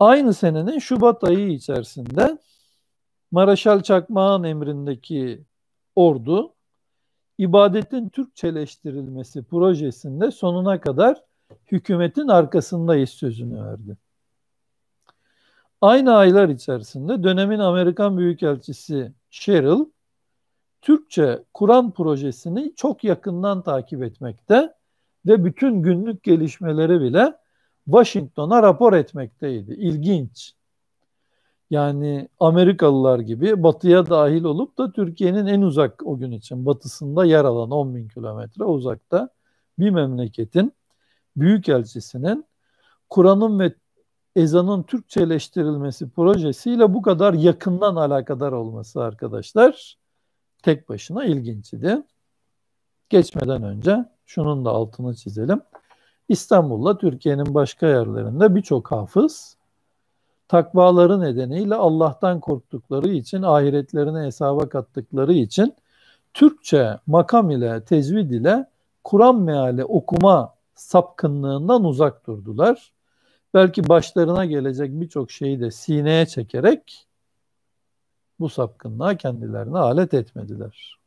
Aynı senenin Şubat ayı içerisinde Maraşal Çakmağan emrindeki ordu ibadetin Türkçeleştirilmesi projesinde sonuna kadar hükümetin arkasındayız sözünü verdi. Aynı aylar içerisinde dönemin Amerikan Büyükelçisi Cheryl, Türkçe Kur'an projesini çok yakından takip etmekte ve bütün günlük gelişmeleri bile Washington'a rapor etmekteydi. İlginç. Yani Amerikalılar gibi batıya dahil olup da Türkiye'nin en uzak o gün için batısında yer alan 10 bin kilometre uzakta bir memleketin büyükelçisinin Kur'an'ın ve ezanın Türkçeleştirilmesi projesiyle bu kadar yakından alakadar olması arkadaşlar tek başına ilginç idi. Geçmeden önce şunun da altını çizelim. İstanbul'la Türkiye'nin başka yerlerinde birçok hafız takvaları nedeniyle Allah'tan korktukları için, ahiretlerine hesaba kattıkları için Türkçe makam ile, tezvid ile Kur'an meali okuma sapkınlığından uzak durdular. Belki başlarına gelecek birçok şeyi de sineye çekerek bu sapkınlığa kendilerini alet etmediler.